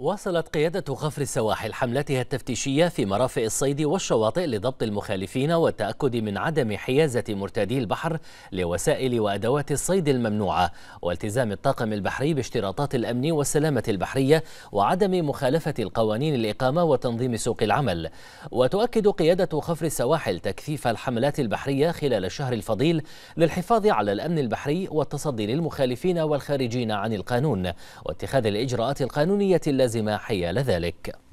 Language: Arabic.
واصلت قيادة غفر السواحل حملتها التفتيشية في مرافئ الصيد والشواطئ لضبط المخالفين والتأكد من عدم حيازة مرتادي البحر لوسائل وأدوات الصيد الممنوعة والتزام الطاقم البحري باشتراطات الأمن والسلامة البحرية وعدم مخالفة القوانين الإقامة وتنظيم سوق العمل وتؤكد قيادة غفر السواحل تكثيف الحملات البحرية خلال الشهر الفضيل للحفاظ على الأمن البحري والتصدي للمخالفين والخارجين عن القانون واتخاذ الإجراءات القانونية اللازمة اللازمة حيال ذلك